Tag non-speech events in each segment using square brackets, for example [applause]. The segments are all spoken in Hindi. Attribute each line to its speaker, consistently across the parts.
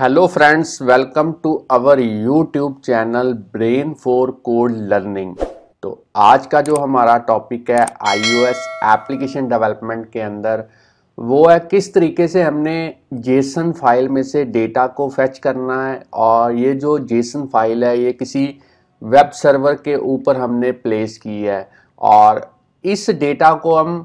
Speaker 1: hello friends welcome to our YouTube channel brain for code learning तो आज का जो हमारा टॉपिक है आईओएस एप्लीकेशन डेवलपमेंट के अंदर वो है किस तरीके से हमने जेसन फाइल में से डेटा को फैच करना है और ये जो जेसन फाइल है ये किसी वेब सर्वर के ऊपर हमने प्लेस की है और इस डेटा को हम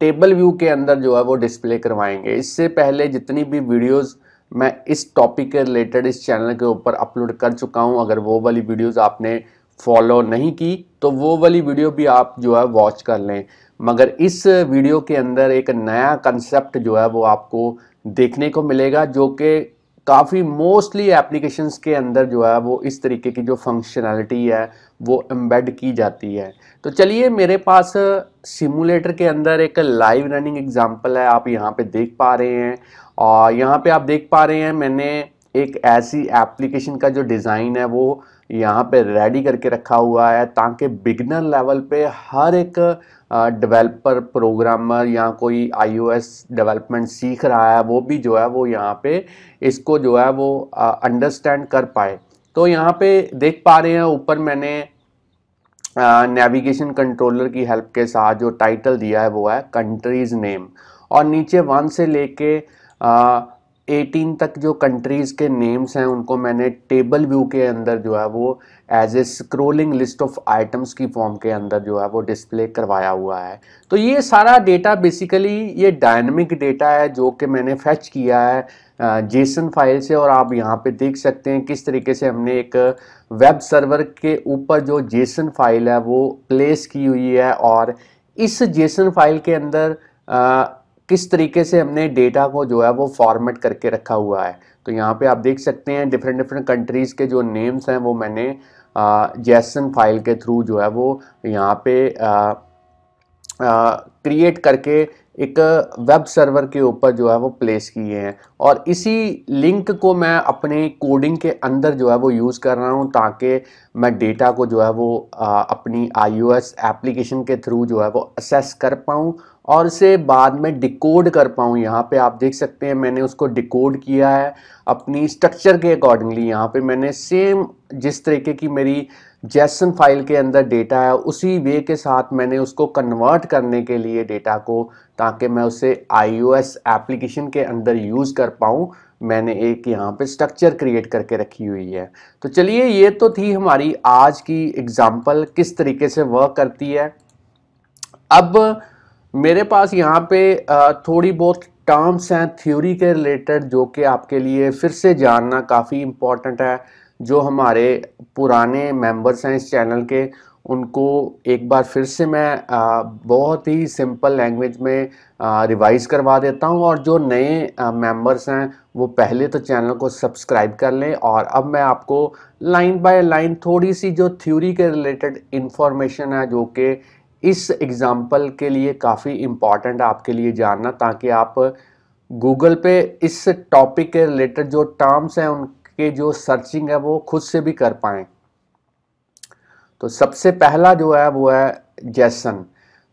Speaker 1: टेबल व्यू के अंदर जो है वो डिस्प्ले करवाएंगे इससे पहले जितनी भी वीडियोज़ मैं इस टॉपिक के रिलेटेड इस चैनल के ऊपर अपलोड कर चुका हूँ अगर वो वाली वीडियोज़ आपने फॉलो नहीं की तो वो वाली वीडियो भी आप जो है वॉच कर लें मगर इस वीडियो के अंदर एक नया कंसेप्ट जो है वो आपको देखने को मिलेगा जो कि काफ़ी मोस्टली एप्लीकेशंस के अंदर जो है वो इस तरीके की जो फंक्शनैलिटी है वो एम्बेड की जाती है तो चलिए मेरे पास सिमुलेटर के अंदर एक लाइव रनिंग एग्जांपल है आप यहाँ पे देख पा रहे हैं और यहाँ पे आप देख पा रहे हैं मैंने एक ऐसी एप्लीकेशन का जो डिज़ाइन है वो यहाँ पे रेडी करके रखा हुआ है ताकि बिगनर लेवल पे हर एक डेवलपर प्रोग्रामर या कोई आईओएस डेवलपमेंट सीख रहा है वो भी जो है वो यहाँ पे इसको जो है वो अंडरस्टैंड कर पाए तो यहाँ पे देख पा रहे हैं ऊपर मैंने नेविगेशन कंट्रोलर की हेल्प के साथ जो टाइटल दिया है वो है कंट्रीज़ नेम और नीचे वन से लेके एटीन तक जो कंट्रीज़ के नेम्स हैं उनको मैंने टेबल व्यू के अंदर जो है वो as a scrolling list of items की फॉर्म के अंदर जो है वो डिस्प्ले करवाया हुआ है तो ये सारा डेटा बेसिकली ये डायनमिक डेटा है जो कि मैंने फैच किया है जेसन फाइल से और आप यहाँ पे देख सकते हैं किस तरीके से हमने एक वेब सर्वर के ऊपर जो जेसन फाइल है वो प्लेस की हुई है और इस जेसन फाइल के अंदर किस तरीके से हमने डेटा को जो है वो फॉर्मेट करके रखा हुआ है तो यहाँ पे आप देख सकते हैं डिफरेंट डिफरेंट कंट्रीज़ के जो नेम्स हैं वो मैंने जैसन फाइल के थ्रू जो है वो यहाँ पे क्रिएट करके एक वेब सर्वर के ऊपर जो है वो प्लेस किए हैं और इसी लिंक को मैं अपने कोडिंग के अंदर जो है वो यूज़ कर रहा हूँ ताकि मैं डेटा को जो है वो आ, अपनी आईओएस एप्लीकेशन के थ्रू जो है वो असेस कर पाऊँ और इसे बाद में डिकोड कर पाऊँ यहाँ पे आप देख सकते हैं मैंने उसको डिकोड किया है अपनी स्ट्रक्चर के अकॉर्डिंगली यहाँ पे मैंने सेम जिस तरीके की मेरी जैसन फाइल के अंदर डेटा है उसी वे के साथ मैंने उसको कन्वर्ट करने के लिए डेटा को ताकि मैं उसे आईओएस एप्लीकेशन के अंदर यूज़ कर पाऊँ मैंने एक यहाँ पे स्ट्रक्चर क्रिएट करके रखी हुई है तो चलिए ये तो थी हमारी आज की एग्ज़ाम्पल किस तरीके से वर्क करती है अब मेरे पास यहाँ पे थोड़ी बहुत टर्म्स हैं थ्योरी के रिलेटेड जो कि आपके लिए फिर से जानना काफ़ी इम्पॉर्टेंट है जो हमारे पुराने मेंबर्स हैं इस चैनल के उनको एक बार फिर से मैं बहुत ही सिंपल लैंग्वेज में रिवाइज़ करवा देता हूं और जो नए मेंबर्स हैं वो पहले तो चैनल को सब्सक्राइब कर लें और अब मैं आपको लाइन बाय लाइन थोड़ी सी जो थ्योरी के रिलेटेड इन्फॉर्मेशन है जो कि इस एग्ज़ाम्पल के लिए काफ़ी इम्पॉर्टेंट आपके लिए जानना ताकि आप गूगल पे इस टॉपिक के रिलेटेड जो टर्म्स हैं उनके जो सर्चिंग है वो खुद से भी कर पाएँ तो सबसे पहला जो है वो है जैसन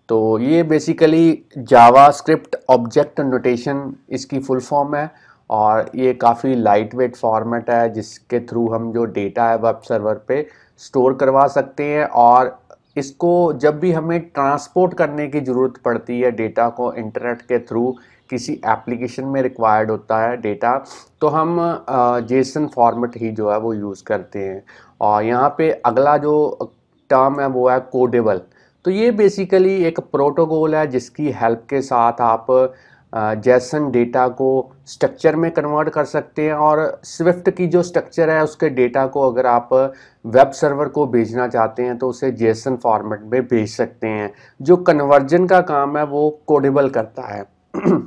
Speaker 1: तो ये basically JavaScript object notation इसकी फुल फॉर्म है और ये काफ़ी लाइट वेट फॉर्मेट है जिसके थ्रू हम जो डेटा है वेब सर्वर पे स्टोर करवा सकते हैं और इसको जब भी हमें ट्रांसपोर्ट करने की ज़रूरत पड़ती है डेटा को इंटरनेट के थ्रू किसी एप्लीकेशन में रिक्वायर्ड होता है डेटा तो हम जेसन फॉर्मेट ही जो है वो यूज़ करते हैं और यहाँ पे अगला जो टर्म है वो है कोडेबल तो ये बेसिकली एक प्रोटोकॉल है जिसकी हेल्प के साथ आप जैसन डेटा को स्ट्रक्चर में कन्वर्ट कर सकते हैं और स्विफ्ट की जो स्ट्रक्चर है उसके डेटा को अगर आप वेब सर्वर को भेजना चाहते हैं तो उसे जैसन फॉर्मेट में भेज सकते हैं जो कन्वर्जन का काम है वो कोडेबल करता है [clears throat]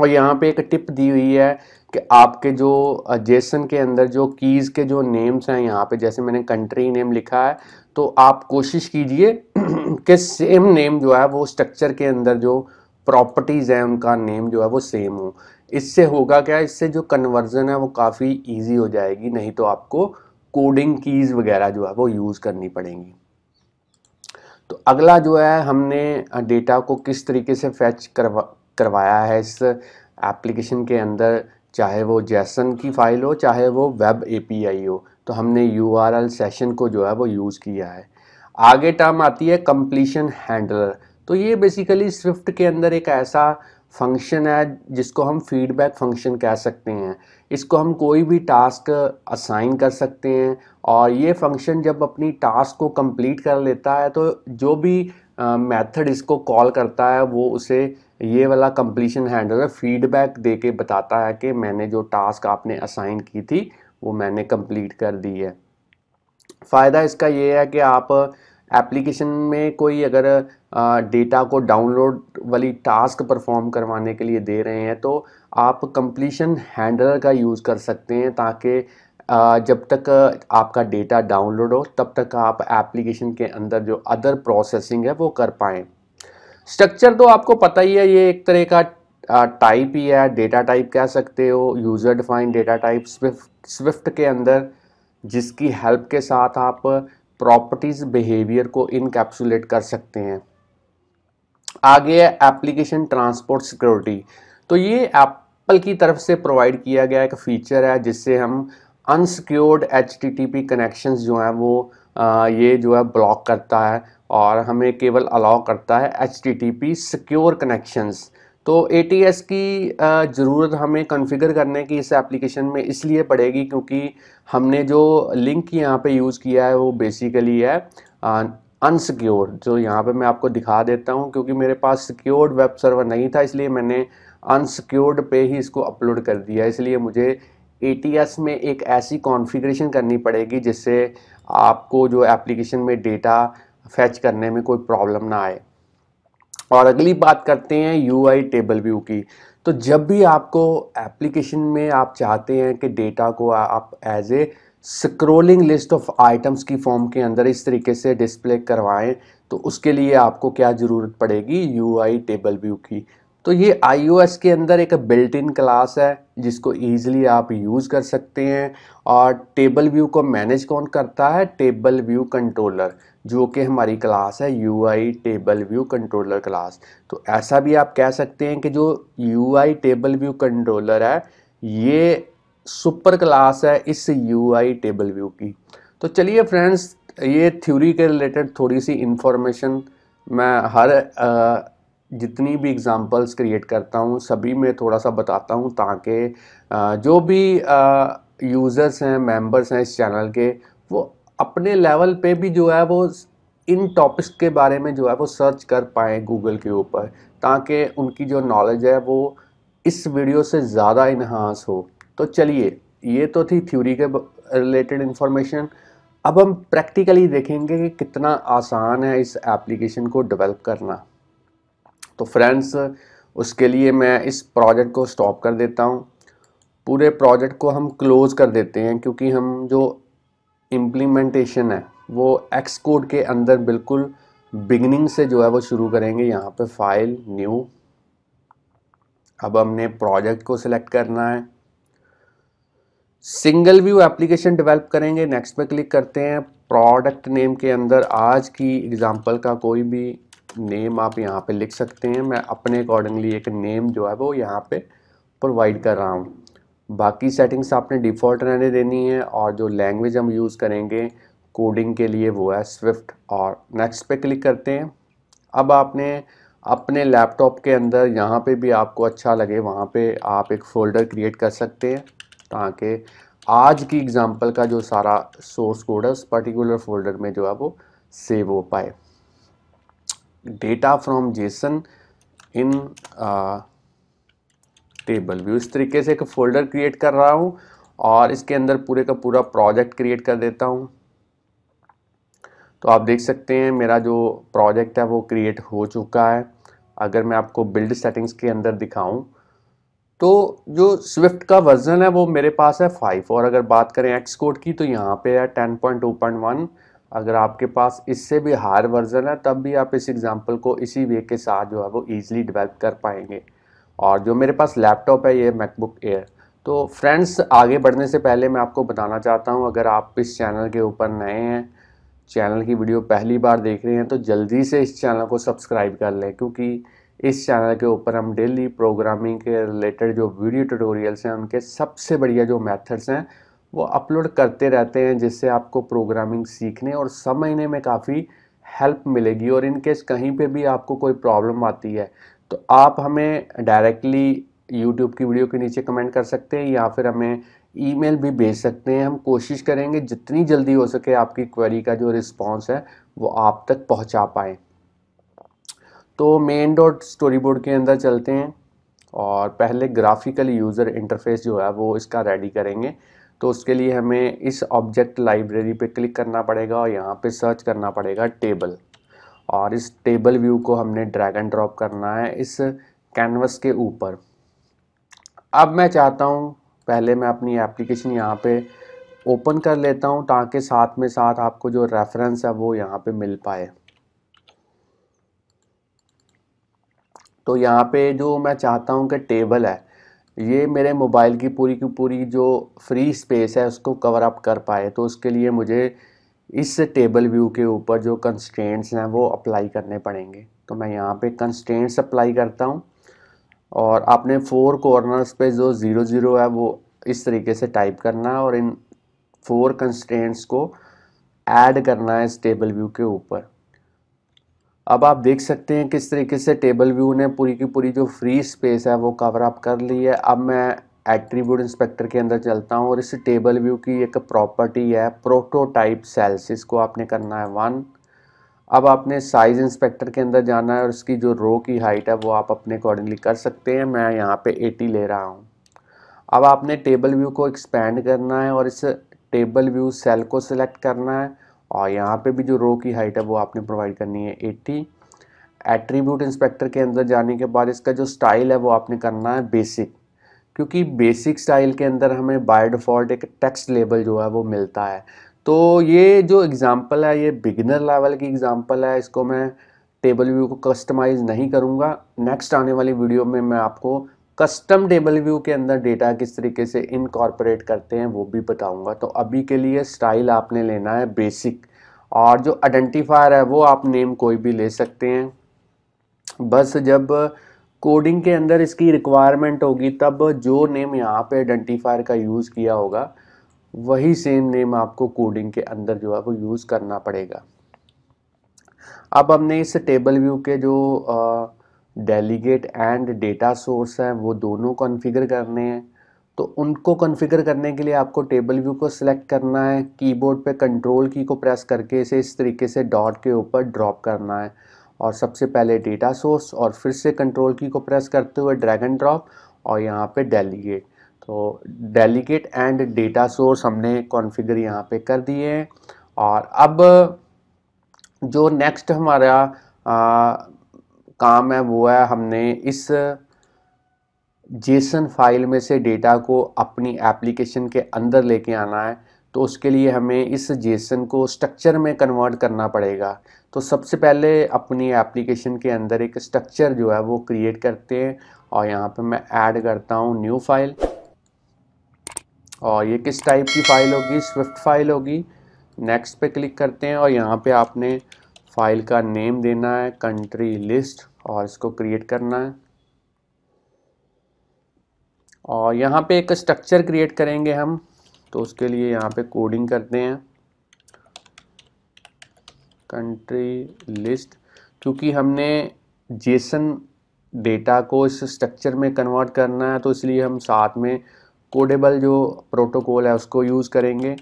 Speaker 1: और यहाँ पे एक टिप दी हुई है कि आपके जो जेसन के अंदर जो कीज़ के जो नेम्स हैं यहाँ पे जैसे मैंने कंट्री नेम लिखा है तो आप कोशिश कीजिए [clears throat] कि सेम नेम जो है वो स्ट्रक्चर के अंदर जो प्रॉपर्टीज़ हैं उनका नेम जो है वो सेम हो इससे होगा क्या इससे जो कन्वर्जन है वो काफ़ी ईजी हो जाएगी नहीं तो आपको कोडिंग कीज़ वगैरह जो है वो यूज़ करनी पड़ेंगी तो अगला जो है हमने डेटा को किस तरीके से फैच करवा करवाया है इस एप्लीकेशन के अंदर चाहे वो जैसन की फ़ाइल हो चाहे वो वेब एपीआई हो तो हमने यूआरएल सेशन को जो है वो यूज़ किया है आगे टर्म आती है कंप्लीशन हैंडलर तो ये बेसिकली स्विफ्ट के अंदर एक ऐसा फंक्शन है जिसको हम फीडबैक फंक्शन कह सकते हैं इसको हम कोई भी टास्क असाइन कर सकते हैं और ये फंक्शन जब अपनी टास्क को कंप्लीट कर लेता है तो जो भी मेथड इसको कॉल करता है वो उसे ये वाला कंप्लीशन हैंडलर फीडबैक दे के बताता है कि मैंने जो टास्क आपने असाइन की थी वो मैंने कंप्लीट कर दी है फ़ायदा इसका ये है कि आप एप्लीकेशन में कोई अगर डेटा को डाउनलोड वाली टास्क परफॉर्म करवाने के लिए दे रहे हैं तो आप कंप्लीशन हैंडलर का यूज़ कर सकते हैं ताकि जब तक आपका डेटा डाउनलोड हो तब तक आप एप्लीकेशन के अंदर जो अदर प्रोसेसिंग है वो कर पाएँ स्ट्रक्चर तो आपको पता ही है ये एक तरह का टाइप ही है डेटा टाइप कह सकते हो user define data type Swift Swift के अंदर जिसकी हेल्प के साथ आप प्रॉपर्टीज़ बिहेवियर को इनकेप्सुलेट कर सकते हैं आ गया एप्लीकेशन ट्रांसपोर्ट सिक्योरिटी तो ये एप्पल की तरफ से प्रोवाइड किया गया एक फ़ीचर है जिससे हम अनसिक्योर्ड एच कनेक्शंस जो हैं वो आ, ये जो है ब्लॉक करता है और हमें केवल अलाउ करता है एच सिक्योर कनेक्शंस तो ए की ज़रूरत हमें कॉन्फ़िगर करने की इस एप्लीकेशन में इसलिए पड़ेगी क्योंकि हमने जो लिंक यहाँ पे यूज़ किया है वो बेसिकली है अनसिक्योर्ड जो यहाँ पे मैं आपको दिखा देता हूँ क्योंकि मेरे पास सिक्योर्ड वेब सर्वर नहीं था इसलिए मैंने अनसिक्योर्ड पे ही इसको अपलोड कर दिया इसलिए मुझे ए में एक ऐसी कॉन्फ़िगरेशन करनी पड़ेगी जिससे आपको जो एप्लीकेशन में डेटा फैच करने में कोई प्रॉब्लम ना आए और अगली बात करते हैं यू टेबल व्यू की तो जब भी आपको एप्लीकेशन में आप चाहते हैं कि डेटा को आप as a scrolling list of items की फॉर्म के अंदर इस तरीके से डिस्प्ले करवाएं तो उसके लिए आपको क्या ज़रूरत पड़ेगी यू टेबल व्यू की तो ये आई के अंदर एक बिल्ट इन क्लास है जिसको ईजिली आप यूज़ कर सकते हैं और टेबल व्यू को मैनेज कौन करता है टेबल व्यू कंट्रोलर जो कि हमारी क्लास है U I table view controller class तो ऐसा भी आप कह सकते हैं कि जो U I table view controller है ये सुपर क्लास है इस यूआई टेबल व्यू की तो चलिए फ्रेंड्स ये थ्योरी के रिलेटेड थोड़ी सी इन्फॉर्मेशन मैं हर जितनी भी एग्ज़ाम्पल्स क्रिएट करता हूँ सभी में थोड़ा सा बताता हूँ ताकि जो भी यूज़र्स हैं मेंबर्स हैं इस चैनल के वो अपने लेवल पे भी जो है वो इन टॉपिक्स के बारे में जो है वो सर्च कर पाएँ गूगल के ऊपर ताकि उनकी जो नॉलेज है वो इस वीडियो से ज़्यादा इन्हांस हो तो चलिए ये तो थी थ्योरी के रिलेटेड इन्फॉर्मेशन अब हम प्रैक्टिकली देखेंगे कि कितना आसान है इस एप्लीकेशन को डेवलप करना तो फ्रेंड्स उसके लिए मैं इस प्रोजेक्ट को स्टॉप कर देता हूँ पूरे प्रोजेक्ट को हम क्लोज़ कर देते हैं क्योंकि हम जो इम्प्लीमेंटेशन है वो एक्स कोड के अंदर बिल्कुल बिगनिंग से जो है वो शुरू करेंगे यहाँ पे फाइल न्यू अब हमने प्रोजेक्ट को सिलेक्ट करना है सिंगल व्यू एप्लीकेशन डेवलप करेंगे नेक्स्ट पे क्लिक करते हैं प्रोडक्ट नेम के अंदर आज की एग्जांपल का कोई भी नेम आप यहाँ पे लिख सकते हैं मैं अपने अकॉर्डिंगली एक नेम जो है वो यहाँ पे प्रोवाइड कर रहा हूँ बाकी सेटिंग्स आपने डिफ़ॉल्ट रहने देनी है और जो लैंग्वेज हम यूज़ करेंगे कोडिंग के लिए वो है स्विफ्ट और नेक्स्ट पे क्लिक करते हैं अब आपने अपने लैपटॉप के अंदर यहाँ पे भी आपको अच्छा लगे वहाँ पे आप एक फ़ोल्डर क्रिएट कर सकते हैं ताकि आज की एग्ज़ाम्पल का जो सारा सोर्स कोड है उस पर्टिकुलर फोल्डर में जो है वो सेव हो पाए data from JSON in table view इस तरीके से एक फोल्डर क्रिएट कर रहा हूँ और इसके अंदर पूरे का पूरा प्रोजेक्ट क्रिएट कर देता हूँ तो आप देख सकते हैं मेरा जो प्रोजेक्ट है वो क्रिएट हो चुका है अगर मैं आपको बिल्ड सेटिंग्स के अंदर दिखाऊं तो जो स्विफ्ट का वर्जन है वो मेरे पास है फाइव और अगर बात करें एक्स कोड की तो यहाँ पे है ten point two point one अगर आपके पास इससे भी हायर वर्जन है तब भी आप इस एग्ज़ाम्पल को इसी वे के साथ जो है वो ईजिली डिवेल्प कर पाएंगे और जो मेरे पास लैपटॉप है ये मैकबुक एयर तो फ्रेंड्स आगे बढ़ने से पहले मैं आपको बताना चाहता हूँ अगर आप इस चैनल के ऊपर नए हैं चैनल की वीडियो पहली बार देख रहे हैं तो जल्दी से इस चैनल को सब्सक्राइब कर लें क्योंकि इस चैनल के ऊपर हम डेली प्रोग्रामिंग के रिलेटेड जो वीडियो ट्यूटोरियल्स हैं उनके सबसे बढ़िया जो मेथड्स हैं वो अपलोड करते रहते हैं जिससे आपको प्रोग्रामिंग सीखने और समझने में काफ़ी हेल्प मिलेगी और इनकेस कहीं पे भी आपको कोई प्रॉब्लम आती है तो आप हमें डायरेक्टली यूट्यूब की वीडियो के नीचे कमेंट कर सकते हैं या फिर हमें ईमेल भी भेज सकते हैं हम कोशिश करेंगे जितनी जल्दी हो सके आपकी क्वेरी का जो रिस्पॉन्स है वो आप तक पहुँचा पाएँ तो मेन डॉट स्टोरी बोर्ड के अंदर चलते हैं और पहले ग्राफिकल यूज़र इंटरफेस जो है वो इसका रेडी करेंगे तो उसके लिए हमें इस ऑब्जेक्ट लाइब्रेरी पे क्लिक करना पड़ेगा और यहाँ पे सर्च करना पड़ेगा टेबल और इस टेबल व्यू को हमने ड्रैग एंड ड्रॉप करना है इस कैनवस के ऊपर अब मैं चाहता हूँ पहले मैं अपनी एप्लीकेशन यहाँ पे ओपन कर लेता हूँ ताकि साथ में साथ आपको जो रेफरेंस है वो यहाँ पे मिल पाए तो यहाँ पे जो मैं चाहता हूँ कि टेबल है ये मेरे मोबाइल की पूरी की पूरी जो फ्री स्पेस है उसको कवर अप कर पाए तो उसके लिए मुझे इस टेबल व्यू के ऊपर जो कंस्ट्रेंट्स हैं वो अप्लाई करने पड़ेंगे तो मैं यहाँ पे कंस्ट्रेंट्स अप्लाई करता हूँ और आपने फोर कॉर्नर्स पे जो ज़ीरो ज़ीरो है वो इस तरीके से टाइप करना है और इन फोर कंस्ट्रेंट्स को ऐड करना है इस टेबल व्यू के ऊपर अब आप देख सकते हैं किस तरीके से टेबल व्यू ने पूरी की पूरी जो फ्री स्पेस है वो कवर अप कर ली है अब मैं एट्रीब्यूट इंस्पेक्टर के अंदर चलता हूँ और इस टेबल व्यू की एक प्रॉपर्टी है प्रोटोटाइप सेल्स इसको आपने करना है वन अब आपने साइज इंस्पेक्टर के अंदर जाना है और इसकी जो रो की हाइट है वो आप अपने अकॉर्डिंगली कर सकते हैं मैं यहाँ पे 80 ले रहा हूँ अब आपने टेबल व्यू को एक्सपेंड करना है और इस टेबल व्यू सेल को सिलेक्ट करना है और यहाँ पे भी जो रो की हाइट है वो आपने प्रोवाइड करनी है एट्टी एट्रीब्यूट इंस्पेक्टर के अंदर जाने के बाद इसका जो स्टाइल है वो आपने करना है बेसिक क्योंकि बेसिक स्टाइल के अंदर हमें बाय डिफ़ॉल्ट एक टेक्स्ट लेबल जो है वो मिलता है तो ये जो एग्ज़ाम्पल है ये बिगिनर लेवल की एग्ज़ाम्पल है इसको मैं टेबल व्यू को कस्टमाइज़ नहीं करूँगा नेक्स्ट आने वाली वीडियो में मैं आपको कस्टम टेबल व्यू के अंदर डेटा किस तरीके से इनकॉर्पोरेट करते हैं वो भी बताऊंगा तो अभी के लिए स्टाइल आपने लेना है बेसिक और जो आइडेंटिफायर है वो आप नेम कोई भी ले सकते हैं बस जब कोडिंग के अंदर इसकी रिक्वायरमेंट होगी तब जो नेम यहाँ पे आइडेंटिफायर का यूज़ किया होगा वही सेम नेम आपको कोडिंग के अंदर जो है वो यूज़ करना पड़ेगा अब हमने इस टेबल व्यू के जो आ, डेलीगेट एंड डेटा सोर्स हैं वो दोनों कॉन्फ़िगर करने हैं तो उनको कॉन्फ़िगर करने के लिए आपको टेबल व्यू को सिलेक्ट करना है कीबोर्ड पे कंट्रोल की को प्रेस करके इसे इस तरीके से डॉट के ऊपर ड्रॉप करना है और सबसे पहले डेटा सोर्स और फिर से कंट्रोल की को प्रेस करते हुए ड्रैग एंड ड्रॉप और यहाँ पे डेलीगेट तो डेलीगेट एंड डेटा सोर्स हमने कॉन्फ़िगर यहाँ पे कर दिए हैं और अब जो नेक्स्ट हमारा काम है वो है हमने इस जेसन फाइल में से डेटा को अपनी एप्लीकेशन के अंदर लेके आना है तो उसके लिए हमें इस जेसन को स्ट्रक्चर में कन्वर्ट करना पड़ेगा तो सबसे पहले अपनी एप्लीकेशन के अंदर एक स्ट्रक्चर जो है वो क्रिएट करते हैं और यहाँ पे मैं ऐड करता हूँ न्यू फाइल और ये किस टाइप की फ़ाइल होगी स्विफ्ट फाइल होगी नेक्स्ट पे क्लिक करते हैं और यहाँ पे आपने फ़ाइल का नेम देना है कंट्री लिस्ट और इसको क्रिएट करना है और यहाँ पे एक स्ट्रक्चर क्रिएट करेंगे हम तो उसके लिए यहाँ पे कोडिंग करते हैं कंट्री लिस्ट क्योंकि हमने जेसन डेटा को इस स्ट्रक्चर में कन्वर्ट करना है तो इसलिए हम साथ में कोडेबल जो प्रोटोकॉल है उसको यूज़ करेंगे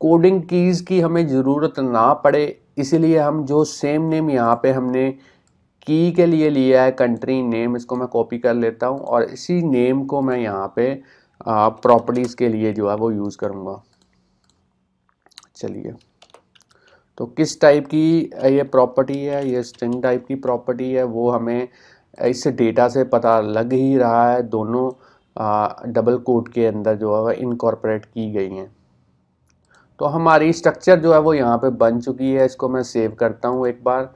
Speaker 1: कोडिंग कीज़ की हमें ज़रूरत ना पड़े इसीलिए हम जो सेम नेम यहाँ पे हमने की के लिए लिया है कंट्री नेम इसको मैं कॉपी कर लेता हूँ और इसी नेम को मैं यहाँ पे प्रॉपर्टीज़ के लिए जो है वो यूज़ करूँगा चलिए तो किस टाइप की ये प्रॉपर्टी है ये स्ट्रिंग टाइप की प्रॉपर्टी है वो हमें इस डेटा से पता लग ही रहा है दोनों आ, डबल कोट के अंदर जो है वह इनकॉर्पोरेट की गई हैं तो हमारी स्ट्रक्चर जो है वो यहाँ पे बन चुकी है इसको मैं सेव करता हूँ एक बार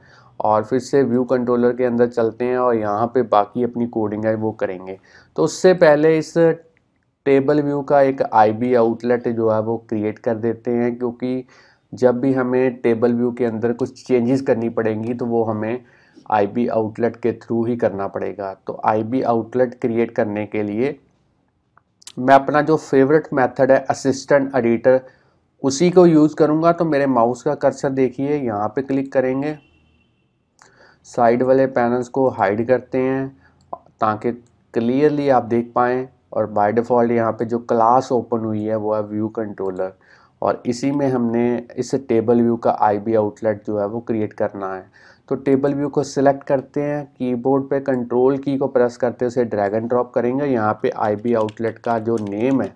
Speaker 1: और फिर से व्यू कंट्रोलर के अंदर चलते हैं और यहाँ पे बाकी अपनी कोडिंग है वो करेंगे तो उससे पहले इस टेबल व्यू का एक आई आउटलेट जो है वो क्रिएट कर देते हैं क्योंकि जब भी हमें टेबल व्यू के अंदर कुछ चेंजेस करनी पड़ेंगी तो वो हमें आई आउटलेट के थ्रू ही करना पड़ेगा तो आई आउटलेट क्रिएट करने के लिए मैं अपना जो फेवरेट मेथड है असिस्टेंट एडिटर उसी को यूज़ करूँगा तो मेरे माउस का कर्सर देखिए यहाँ पे क्लिक करेंगे साइड वाले पैनल्स को हाइड करते हैं ताकि क्लियरली आप देख पाएँ और बाय डिफ़ॉल्ट यहाँ पे जो क्लास ओपन हुई है वो है व्यू कंट्रोलर और इसी में हमने इस टेबल व्यू का आईबी आउटलेट जो है वो क्रिएट करना है तो टेबल व्यू को सिलेक्ट करते हैं कीबोर्ड पे कंट्रोल की को प्रेस करते हुए उसे ड्रैग एंड ड्रॉप करेंगे यहाँ पे आईबी आउटलेट का जो नेम है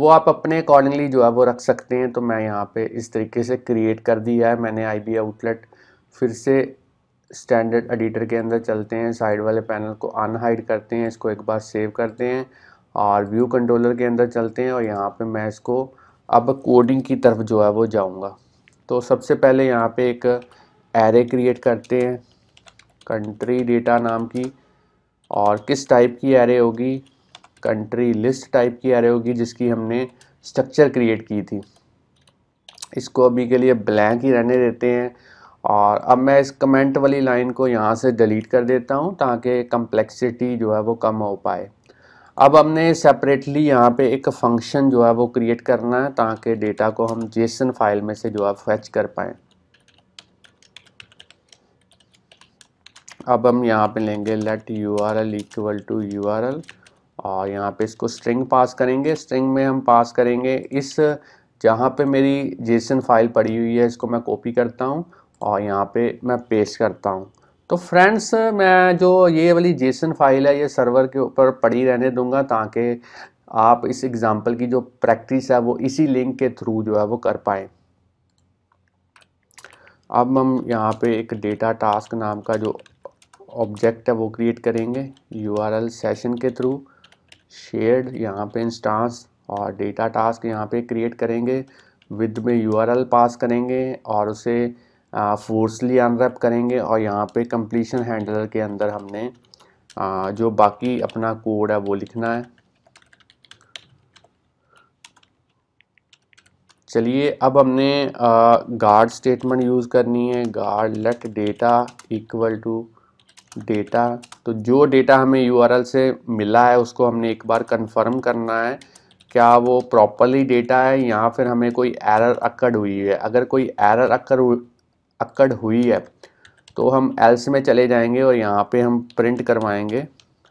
Speaker 1: वो आप अपने अकॉर्डिंगली जो है वो रख सकते हैं तो मैं यहाँ पर इस तरीके से क्रिएट कर दिया है मैंने बी आउटलेट फिर से स्टैंडर्ड एडिटर के अंदर चलते हैं साइड वाले पैनल को अनहाइड करते हैं इसको एक बार सेव करते हैं और व्यू कंट्रोलर के अंदर चलते हैं और यहाँ पे मैं इसको अब कोडिंग की तरफ जो है वो जाऊँगा तो सबसे पहले यहाँ पे एक एरे क्रिएट करते हैं कंट्री डेटा नाम की और किस टाइप की एरे होगी कंट्री लिस्ट टाइप की एरे होगी जिसकी हमने स्ट्रक्चर क्रिएट की थी इसको अभी के लिए ब्लैंक ही रहने देते हैं और अब मैं इस कमेंट वाली लाइन को यहाँ से डिलीट कर देता हूँ ताकि कम्प्लेक्सिटी जो है वो कम हो पाए अब हमने सेपरेटली यहाँ पे एक फंक्शन जो है वो क्रिएट करना है ताकि डेटा को हम जेसन फाइल में से जो है फैच कर पाए अब हम यहाँ पे लेंगे let U R L equal to U R L और यहाँ पे इसको स्ट्रिंग पास करेंगे स्ट्रिंग में हम पास करेंगे इस जहाँ पे मेरी जेसन फाइल पड़ी हुई है इसको मैं कॉपी करता हूँ और यहाँ पे मैं पेस्ट करता हूँ तो फ्रेंड्स मैं जो ये वाली जेसन फाइल है ये सर्वर के ऊपर पड़ी रहने दूंगा ताकि आप इस एग्ज़ाम्पल की जो प्रैक्टिस है वो इसी लिंक के थ्रू जो है वो कर पाए अब हम यहाँ पे एक डेटा टास्क नाम का जो ऑब्जेक्ट है वो क्रिएट करेंगे यूआरएल सेशन के थ्रू शेयर्ड यहाँ पे इंस्टांस और डेटा टास्क यहाँ पे क्रिएट करेंगे विद में यूआरएल पास करेंगे और उसे फोर्सली अनरैप करेंगे और यहाँ पे कंप्लीशन हैंडलर के अंदर हमने आ, जो बाकी अपना कोड है वो लिखना है चलिए अब हमने गार्ड स्टेटमेंट यूज़ करनी है guard let data equal to data तो जो डेटा हमें यूआरएल से मिला है उसको हमने एक बार कंफर्म करना है क्या वो प्रॉपरली डेटा है या फिर हमें कोई एरर अक्कड़ हुई है अगर कोई एरर अक्कड़ अक्कड़ हुई है तो हम एल्स में चले जाएंगे और यहाँ पे हम प्रिंट करवाएंगे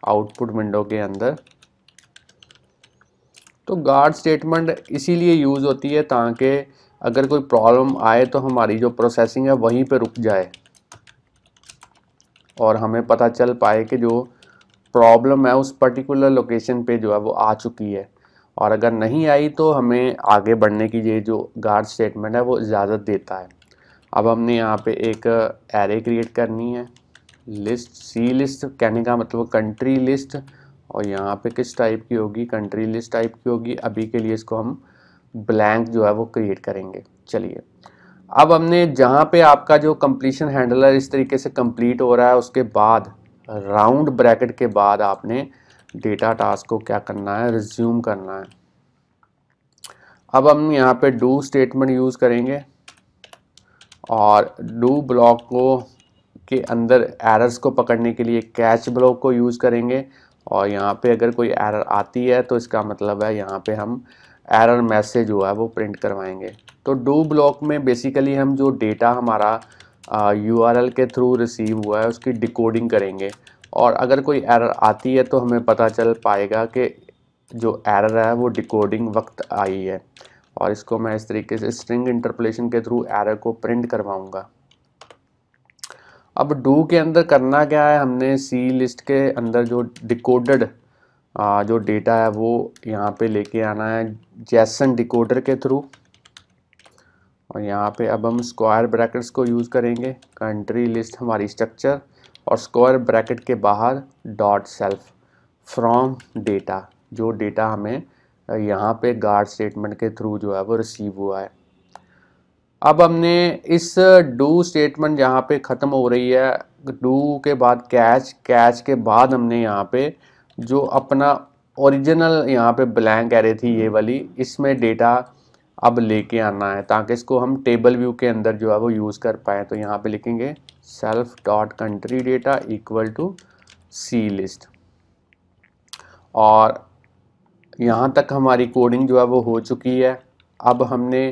Speaker 1: आउटपुट विंडो के अंदर तो गार्ड स्टेटमेंट इसीलिए यूज़ होती है ताकि अगर कोई प्रॉब्लम आए तो हमारी जो प्रोसेसिंग है वहीं पे रुक जाए और हमें पता चल पाए कि जो प्रॉब्लम है उस पर्टिकुलर लोकेशन पे जो है वो आ चुकी है और अगर नहीं आई तो हमें आगे बढ़ने की ये जो गार्ड स्टेटमेंट है वो इजाज़त देता है अब हमने यहाँ पे एक एरे uh, क्रिएट करनी है लिस्ट सी लिस्ट कहने का मतलब कंट्री लिस्ट और यहाँ पे किस टाइप की होगी कंट्री लिस्ट टाइप की होगी अभी के लिए इसको हम ब्लैंक जो है वो क्रिएट करेंगे चलिए अब हमने जहाँ पे आपका जो कंप्लीशन हैंडलर इस तरीके से कंप्लीट हो रहा है उसके बाद राउंड ब्रैकेट के बाद आपने डेटा टास्क को क्या करना है रिज्यूम करना है अब हम यहाँ पे डू स्टेटमेंट यूज़ करेंगे और डू ब्लॉक को के अंदर एरर्स को पकड़ने के लिए कैच ब्लॉक को यूज़ करेंगे और यहाँ पे अगर कोई एरर आती है तो इसका मतलब है यहाँ पे हम एरर मैसेज हुआ है वो प्रिंट करवाएंगे तो डू ब्लॉक में बेसिकली हम जो डेटा हमारा यू के थ्रू रिसीव हुआ है उसकी डिकोडिंग करेंगे और अगर कोई एरर आती है तो हमें पता चल पाएगा कि जो एरर है वो डिकोडिंग वक्त आई है और इसको मैं इस तरीके से स्ट्रिंग इंटरपोलेशन के थ्रू एरर को प्रिंट करवाऊंगा अब डू के अंदर करना क्या है हमने सी लिस्ट के अंदर जो डिकोडेड जो डेटा है वो यहाँ पे लेके आना है जैसन डिकोडर के थ्रू और यहाँ पे अब हम स्क्वायर ब्रैकेट्स को यूज़ करेंगे कंट्री लिस्ट हमारी स्ट्रक्चर और स्क्वायर ब्रैकेट के बाहर डॉट सेल्फ फ्रॉम डेटा जो डेटा हमें यहाँ पे गार्ड स्टेटमेंट के थ्रू जो है वो रिसीव हुआ है अब हमने इस डू स्टेटमेंट यहाँ पे ख़त्म हो रही है डू के बाद कैच कैच के बाद हमने यहाँ पे जो अपना ओरिजिनल यहाँ पे ब्लैंक एरे थी ये वाली इसमें डेटा अब लेके आना है ताकि इसको हम टेबल व्यू के अंदर जो है वो यूज़ कर पाए तो यहाँ पे लिखेंगे self dot country data equal to C list और यहाँ तक हमारी कोडिंग जो है वो हो चुकी है अब हमने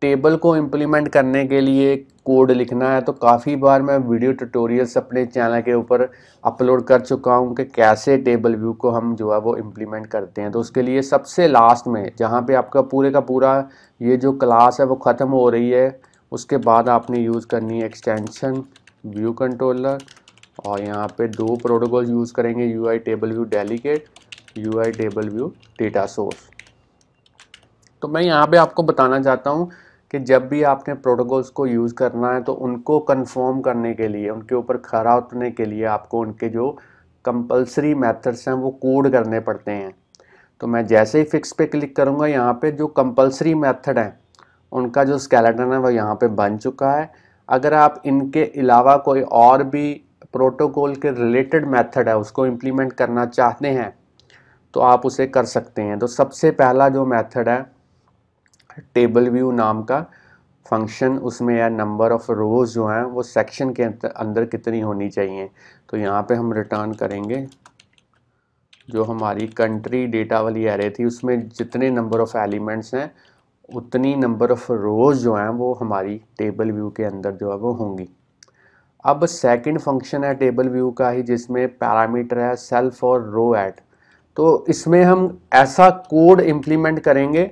Speaker 1: टेबल को इम्प्लीमेंट करने के लिए कोड लिखना है तो काफ़ी बार मैं वीडियो ट्यूटोरियल्स अपने चैनल के ऊपर अपलोड कर चुका हूँ कि कैसे टेबल व्यू को हम जो है वो इम्प्लीमेंट करते हैं तो उसके लिए सबसे लास्ट में जहाँ पे आपका पूरे का पूरा ये जो क्लास है वो ख़त्म हो रही है उसके बाद आपने यूज़ करनी है एक्सटेंशन व्यू कंट्रोलर और यहाँ पर दो प्रोटोकॉल यूज़ करेंगे U table view delegate UI table view data source तो मैं यहाँ पे आपको बताना चाहता हूँ कि जब भी आपने प्रोटोकॉल्स को यूज़ करना है तो उनको कंफर्म करने के लिए उनके ऊपर खरा उतरने के लिए आपको उनके जो कंपलसरी मेथड्स हैं वो कोड करने पड़ते हैं तो मैं जैसे ही फिक्स पे क्लिक करूँगा यहाँ पे जो कंपलसरी मेथड हैं उनका जो स्केलेटन है वो यहाँ पे बन चुका है अगर आप इनके अलावा कोई और भी प्रोटोकॉल के रिलेटेड मैथड है उसको इम्प्लीमेंट करना चाहते हैं तो आप उसे कर सकते हैं तो सबसे पहला जो मेथड है टेबल व्यू नाम का फंक्शन उसमें है नंबर ऑफ़ रोज़ जो हैं वो सेक्शन के अंदर कितनी होनी चाहिए तो यहाँ पे हम रिटर्न करेंगे जो हमारी कंट्री डेटा वाली एरे थी उसमें जितने नंबर ऑफ़ एलिमेंट्स हैं उतनी नंबर ऑफ़ रोज़ जो हैं वो हमारी टेबल व्यू के अंदर जो है वो होंगी अब सेकंड फंक्शन है टेबल व्यू का ही जिसमें पैरामीटर है सेल्फ और रो एट तो इसमें हम ऐसा कोड इम्प्लीमेंट करेंगे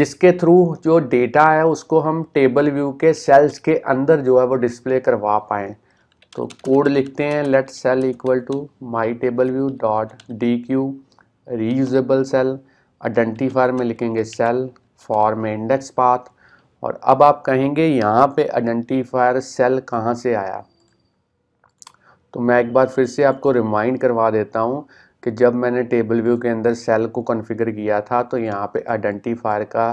Speaker 1: जिसके थ्रू जो डेटा है उसको हम टेबल व्यू के सेल्स के अंदर जो है वो डिस्प्ले करवा पाए तो कोड लिखते हैं let cell equal to my table view dot dequeue reusable cell identifier में लिखेंगे सेल फॉर में इंडेक्स पाथ और अब आप कहेंगे यहाँ पे आइडेंटिफायर सेल कहाँ से आया तो मैं एक बार फिर से आपको रिमाइंड करवा देता हूँ कि जब मैंने टेबल व्यू के अंदर सेल को कॉन्फ़िगर किया था तो यहाँ पे आइडेंटिफायर का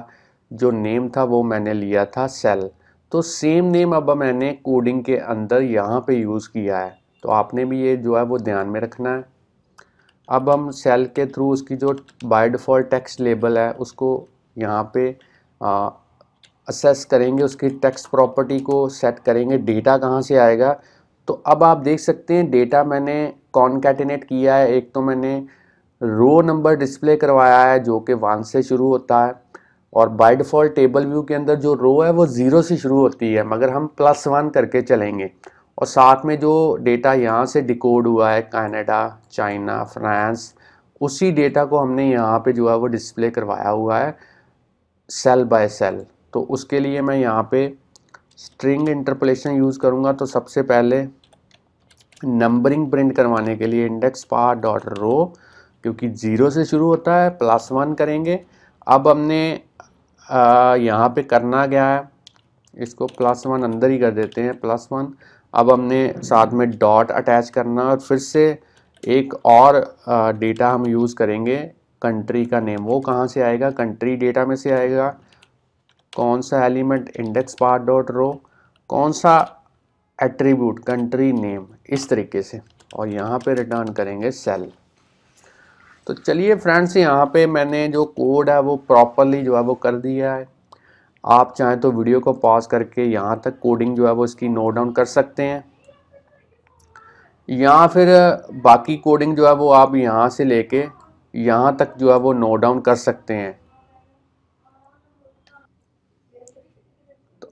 Speaker 1: जो नेम था वो मैंने लिया था सेल तो सेम नेम अब मैंने कोडिंग के अंदर यहाँ पे यूज़ किया है तो आपने भी ये जो है वो ध्यान में रखना है अब हम सेल के थ्रू उसकी जो बाय डिफ़ॉल्ट टेक्स्ट लेबल है उसको यहाँ पे असेस करेंगे उसकी टेक्स्ट प्रॉपर्टी को सेट करेंगे डेटा कहाँ से आएगा तो अब आप देख सकते हैं डेटा मैंने कॉन्कैटिनेट किया है एक तो मैंने रो नंबर डिस्प्ले करवाया है जो कि वन से शुरू होता है और बाय डिफ़ॉल्ट टेबल व्यू के अंदर जो रो है वो ज़ीरो से शुरू होती है मगर हम प्लस वन करके चलेंगे और साथ में जो डेटा यहाँ से डिकोड हुआ है कनाडा चाइना फ्रांस उसी डेटा को हमने यहाँ पे जो है वो डिस्प्ले करवाया हुआ है सेल बाय सेल तो उसके लिए मैं यहाँ पे स्ट्रिंग इंटरपोलेशन यूज़ करूँगा तो सबसे पहले नंबरिंग प्रिंट करवाने के लिए इंडेक्स पार डॉट रो क्योंकि ज़ीरो से शुरू होता है प्लस वन करेंगे अब हमने यहाँ पे करना गया है इसको प्लस वन अंदर ही कर देते हैं प्लस वन अब हमने साथ में डॉट अटैच करना और फिर से एक और डेटा हम यूज़ करेंगे कंट्री का नेम वो कहाँ से आएगा कंट्री डेटा में से आएगा कौन सा element index path dot row कौन सा एट्रीब्यूट कंट्री नेम इस तरीके से और यहाँ पे रिटर्न करेंगे सेल तो चलिए फ्रेंड्स यहाँ पे मैंने जो कोड है वो प्रॉपरली जो है वो कर दिया है आप चाहें तो वीडियो को पॉज करके यहाँ तक कोडिंग जो है वो इसकी नोट डाउन कर सकते हैं या फिर बाकी कोडिंग जो है वो आप यहाँ से लेके यहाँ तक जो है वो नोट डाउन कर सकते हैं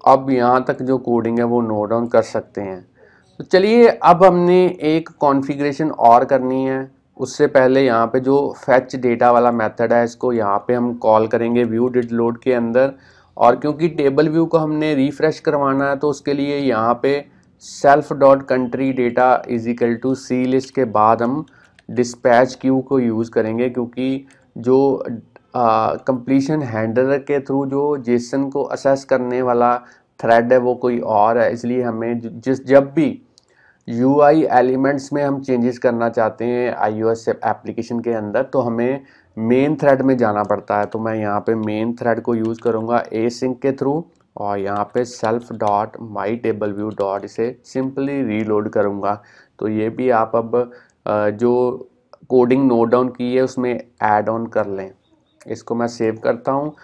Speaker 1: अब यहाँ तक जो कोडिंग है वो नोट डाउन कर सकते हैं तो चलिए अब हमने एक कॉन्फ़िगरेशन और करनी है उससे पहले यहाँ पे जो फैच डेटा वाला मेथड है इसको यहाँ पे हम कॉल करेंगे व्यू डिड लोड के अंदर और क्योंकि टेबल व्यू को हमने रिफ़्रेश करवाना है तो उसके लिए यहाँ पे self dot country data is equal to C list के बाद हम डिस्पैच क्यू को यूज़ करेंगे क्योंकि जो कंप्लीशन हैंडलर के थ्रू जो जेसन को असेस करने वाला थ्रेड है वो कोई और है इसलिए हमें जिस जब भी यू आई एलिमेंट्स में हम चेंजेस करना चाहते हैं आई यू एस एप्लीकेशन के अंदर तो हमें मेन थ्रेड में जाना पड़ता है तो मैं यहाँ पे मेन थ्रेड को यूज़ करूँगा ए सिंक के थ्रू और यहाँ पे self dot my table view dot इसे सिंपली रीलोड करूँगा तो ये भी आप अब जो कोडिंग नोट डाउन की है उसमें ऐड ऑन कर लें इसको मैं सेव करता हूँ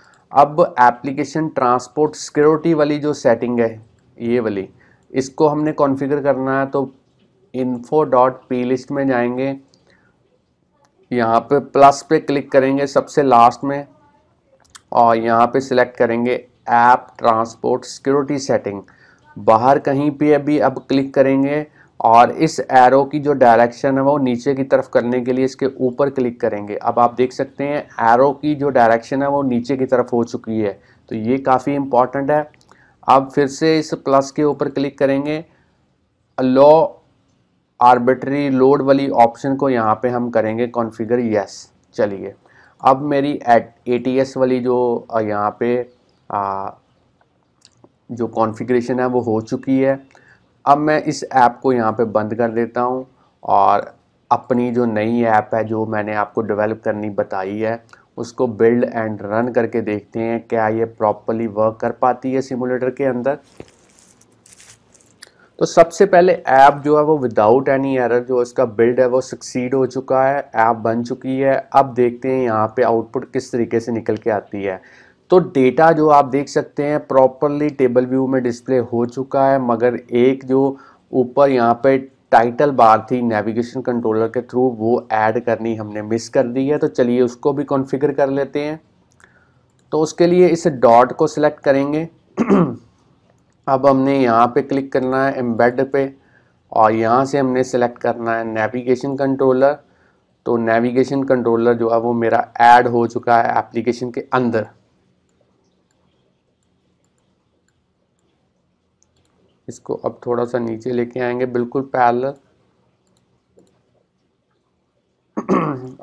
Speaker 1: अब एप्लीकेशन ट्रांसपोर्ट सिक्योरिटी वाली जो सेटिंग है ये वाली इसको हमने कॉन्फ़िगर करना है तो इन्फो डॉट पी लिस्ट में जाएंगे यहाँ पे प्लस पे क्लिक करेंगे सबसे लास्ट में और यहाँ पे सिलेक्ट करेंगे ऐप ट्रांसपोर्ट सिक्योरिटी सेटिंग बाहर कहीं पे अभी अब क्लिक करेंगे और इस एरो की जो डायरेक्शन है वो नीचे की तरफ करने के लिए इसके ऊपर क्लिक करेंगे अब आप देख सकते हैं एरो की जो डायरेक्शन है वो नीचे की तरफ हो चुकी है तो ये काफ़ी इम्पॉर्टेंट है अब फिर से इस प्लस के ऊपर क्लिक करेंगे लो आर्बिट्री लोड वाली ऑप्शन को यहाँ पे हम करेंगे कॉन्फ़िगर यस चलिए अब मेरी ए टी एस वाली जो यहाँ पे आ, जो कॉन्फ़िगरेशन है वो हो चुकी है अब मैं इस ऐप को यहाँ पे बंद कर देता हूँ और अपनी जो नई ऐप है जो मैंने आपको डेवलप करनी बताई है उसको बिल्ड एंड रन करके देखते हैं क्या ये प्रॉपरली वर्क कर पाती है सिमुलेटर के अंदर तो सबसे पहले ऐप जो है वो विदाउट एनी एरर जो इसका बिल्ड है वो सक्सीड हो चुका है ऐप बन चुकी है अब देखते हैं यहाँ पे आउटपुट किस तरीके से निकल के आती है तो डेटा जो आप देख सकते हैं प्रॉपरली टेबल व्यू में डिस्प्ले हो चुका है मगर एक जो ऊपर यहाँ पे टाइटल बार थी नेविगेशन कंट्रोलर के थ्रू वो ऐड करनी हमने मिस कर दी है तो चलिए उसको भी कॉन्फ़िगर कर लेते हैं तो उसके लिए इस डॉट को सिलेक्ट करेंगे [clears throat] अब हमने यहाँ पे क्लिक करना है एम्बेड पे और यहाँ से हमने सेलेक्ट करना है नेविगेशन कंट्रोलर तो नेविगेशन कंट्रोलर जो है वो मेरा ऐड हो चुका है एप्लीकेशन के अंदर इसको अब थोड़ा सा नीचे लेके आएंगे बिल्कुल पैल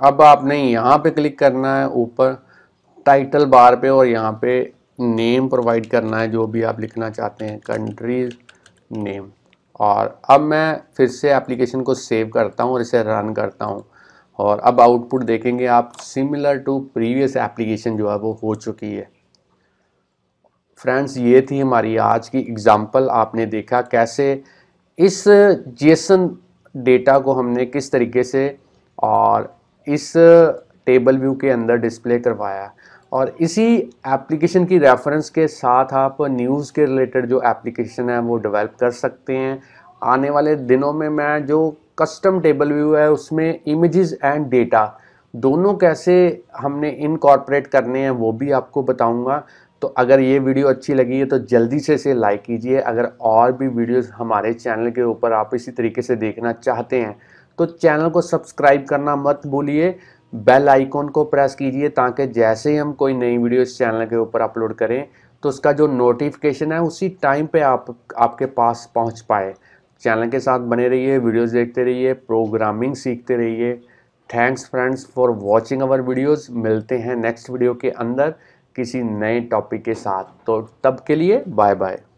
Speaker 1: अब आपने यहाँ पे क्लिक करना है ऊपर टाइटल बार पे और यहाँ पे नेम प्रोवाइड करना है जो भी आप लिखना चाहते हैं कंट्रीज नेम और अब मैं फिर से एप्लीकेशन को सेव करता हूँ और इसे रन करता हूँ और अब आउटपुट देखेंगे आप सिमिलर टू प्रीवियस एप्लीकेशन जो है वो हो चुकी है फ्रेंड्स ये थी हमारी आज की एग्ज़ाम्पल आपने देखा कैसे इस जेसन डेटा को हमने किस तरीके से और इस टेबल व्यू के अंदर डिस्प्ले करवाया और इसी एप्लीकेशन की रेफरेंस के साथ आप न्यूज़ के रिलेटेड जो एप्लीकेशन है वो डेवलप कर सकते हैं आने वाले दिनों में मैं जो कस्टम टेबल व्यू है उसमें इमेजेस एंड डेटा दोनों कैसे हमने इनकॉर्पोरेट करने हैं वो भी आपको बताऊंगा तो अगर ये वीडियो अच्छी लगी है तो जल्दी से इसे लाइक कीजिए अगर और भी वीडियोस हमारे चैनल के ऊपर आप इसी तरीके से देखना चाहते हैं तो चैनल को सब्सक्राइब करना मत भूलिए बेल आइकॉन को प्रेस कीजिए ताकि जैसे ही हम कोई नई वीडियो इस चैनल के ऊपर अपलोड करें तो उसका जो नोटिफिकेशन है उसी टाइम पर आप आपके पास पहुँच पाए चैनल के साथ बने रहिए वीडियोज़ देखते रहिए प्रोग्रामिंग सीखते रहिए thanks friends for watching our videos मिलते हैं नेक्स्ट वीडियो के अंदर किसी नए टॉपिक के साथ तो तब के लिए बाय बाय